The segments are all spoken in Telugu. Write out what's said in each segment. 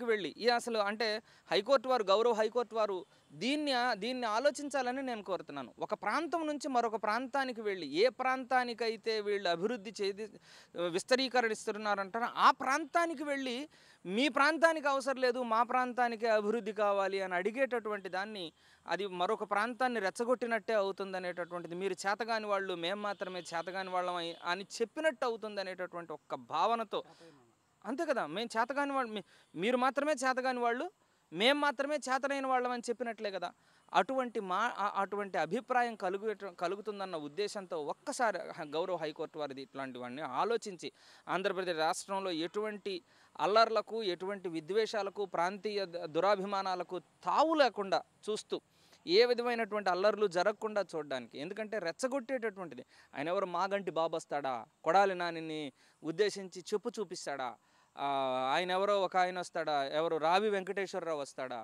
కోర్టుకి వెళ్ళి ఈ అసలు అంటే హైకోర్టు వారు గౌరవ హైకోర్టు వారు దీన్ని దీన్ని ఆలోచించాలని నేను కోరుతున్నాను ఒక ప్రాంతం నుంచి మరొక ప్రాంతానికి వెళ్ళి ఏ ప్రాంతానికైతే వీళ్ళు అభివృద్ధి చేది విస్తరీకరణిస్తున్నారంటారో ఆ ప్రాంతానికి వెళ్ళి మీ ప్రాంతానికి అవసరం లేదు మా ప్రాంతానికి అభివృద్ధి కావాలి అని అడిగేటటువంటి దాన్ని అది మరొక ప్రాంతాన్ని రెచ్చగొట్టినట్టే అవుతుంది అనేటటువంటిది మీరు చేతగాని వాళ్ళు మేము మాత్రమే చేతగాని వాళ్ళం అని చెప్పినట్టు అవుతుంది అనేటటువంటి ఒక్క భావనతో అంతే కదా మేము చేతగాని వాళ్ళు మీరు మాత్రమే చేతగాని వాళ్ళు మేము మాత్రమే చేతనైన వాళ్ళం అని చెప్పినట్లే కదా అటువంటి మా అటువంటి అభిప్రాయం కలుగు కలుగుతుందన్న ఉద్దేశంతో ఒక్కసారి గౌరవ హైకోర్టు వారిది ఇట్లాంటి వాడిని ఆలోచించి ఆంధ్రప్రదేశ్ రాష్ట్రంలో ఎటువంటి అల్లర్లకు ఎటువంటి విద్వేషాలకు ప్రాంతీయ దురాభిమానాలకు తావు లేకుండా చూస్తూ ఏ విధమైనటువంటి అల్లర్లు జరగకుండా చూడడానికి ఎందుకంటే రెచ్చగొట్టేటటువంటిది ఆయన ఎవరు మాగంటి బాబొస్తాడా కొడాలి నానిని ఉద్దేశించి చెప్పు చూపిస్తాడా ఆయన ఎవరో ఒక ఆయన వస్తాడా ఎవరు రావి వెంకటేశ్వరరావు వస్తాడా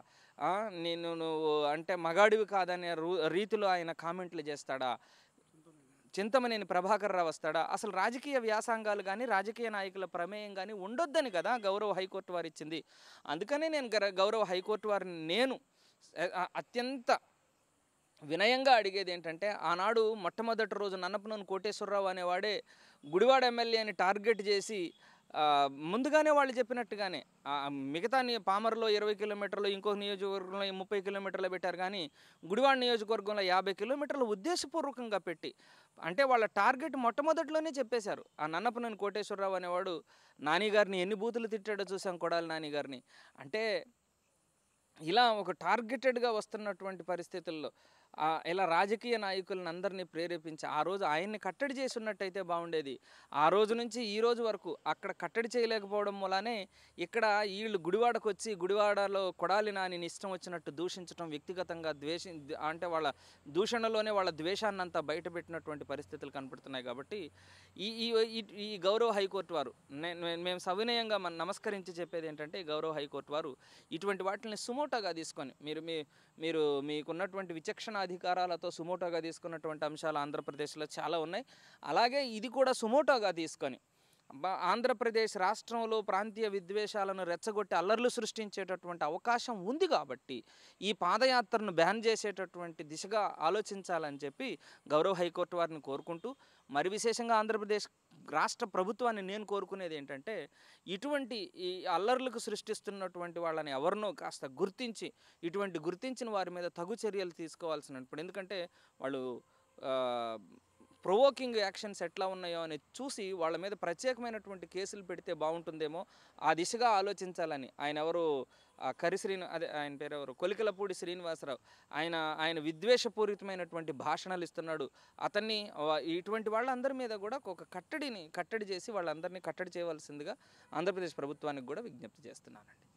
నేను నువ్వు అంటే మగాడివి కాదనే రీతిలో ఆయన కామెంట్లు చేస్తాడా చింతమనేని ప్రభాకర్ రావు వస్తాడా అసలు రాజకీయ వ్యాసంగాలు కానీ రాజకీయ నాయకుల ప్రమేయం కానీ ఉండొద్దని కదా గౌరవ హైకోర్టు వారు ఇచ్చింది అందుకనే నేను గౌరవ హైకోర్టు వారిని నేను అత్యంత వినయంగా అడిగేది ఏంటంటే ఆనాడు మొట్టమొదటి రోజు నన్నపనూని కోటేశ్వరరావు అనేవాడే గుడివాడ ఎమ్మెల్యేని టార్గెట్ చేసి ముందుగానే వాళ్ళు చెప్పినట్టుగానే మిగతా పామర్లో ఇరవై కిలోమీటర్లు ఇంకో నియోజకవర్గంలో ముప్పై కిలోమీటర్లు పెట్టారు కానీ గుడివాడ నియోజకవర్గంలో యాభై కిలోమీటర్లు ఉద్దేశపూర్వకంగా పెట్టి అంటే వాళ్ళ టార్గెట్ మొట్టమొదట్లోనే చెప్పేశారు ఆ నన్నపనేని కోటేశ్వరరావు అనేవాడు నానిగారిని ఎన్ని బూతులు తిట్టాడో చూసాం కొడాలి నానిగారిని అంటే ఇలా ఒక టార్గెటెడ్గా వస్తున్నటువంటి పరిస్థితుల్లో ఇలా రాజకీయ నాయకులను అందరినీ ప్రేరేపించి ఆ రోజు ఆయన్ని కట్టడి చేసినట్టయితే బాగుండేది ఆ రోజు నుంచి ఈ రోజు వరకు అక్కడ కట్టడి చేయలేకపోవడం వలనే ఇక్కడ వీళ్ళు గుడివాడకు వచ్చి గుడివాడలో కొడాలి నాని ఇష్టం వచ్చినట్టు దూషించడం వ్యక్తిగతంగా ద్వేషి అంటే వాళ్ళ దూషణలోనే వాళ్ళ ద్వేషాన్ని అంతా బయటపెట్టినటువంటి పరిస్థితులు కనపడుతున్నాయి కాబట్టి ఈ ఈ గౌరవ హైకోర్టు వారు మేము సవినయంగా మనం నమస్కరించి చెప్పేది ఏంటంటే గౌరవ హైకోర్టు వారు ఇటువంటి వాటిని సుమోటాగా తీసుకొని మీరు మీ మీరు మీకున్నటువంటి విచక్షణ అధికారాలతో సుమోటోగా తీసుకున్నటువంటి అంశాలు ఆంధ్రప్రదేశ్లో చాలా ఉన్నాయి అలాగే ఇది కూడా సుమోటోగా తీసుకొని ఆంధ్రప్రదేశ్ రాష్ట్రంలో ప్రాంతీయ విద్వేషాలను రెచ్చగొట్టి అల్లర్లు సృష్టించేటటువంటి అవకాశం ఉంది కాబట్టి ఈ పాదయాత్రను బ్యాన్ చేసేటటువంటి దిశగా ఆలోచించాలని చెప్పి గౌరవ హైకోర్టు వారిని కోరుకుంటూ మరి విశేషంగా ఆంధ్రప్రదేశ్ రాష్ట్ర ప్రభుత్వాన్ని నేను కోరుకునేది ఏంటంటే ఇటువంటి ఈ అల్లర్లకు సృష్టిస్తున్నటువంటి వాళ్ళని ఎవరినో కాస్త గుర్తించి ఇటువంటి గుర్తించిన వారి మీద తగు చర్యలు తీసుకోవాల్సినప్పుడు ఎందుకంటే వాళ్ళు ప్రొవోకింగ్ యాక్షన్స్ ఎట్లా ఉన్నాయో అని చూసి వాళ్ళ మీద ప్రత్యేకమైనటువంటి కేసులు పెడితే బాగుంటుందేమో ఆ దిశగా ఆలోచించాలని ఆయన ఎవరు కరి శ్రీని అదే ఆయన పేరు ఎవరు కొలికలపూడి శ్రీనివాసరావు ఆయన ఆయన విద్వేషపూరితమైనటువంటి భాషణలు ఇస్తున్నాడు అతన్ని ఇటువంటి వాళ్ళందరి మీద కూడా ఒక కట్టడిని కట్టడి చేసి వాళ్ళందరినీ కట్టడి చేయవలసిందిగా ఆంధ్రప్రదేశ్ ప్రభుత్వానికి కూడా విజ్ఞప్తి చేస్తున్నానండి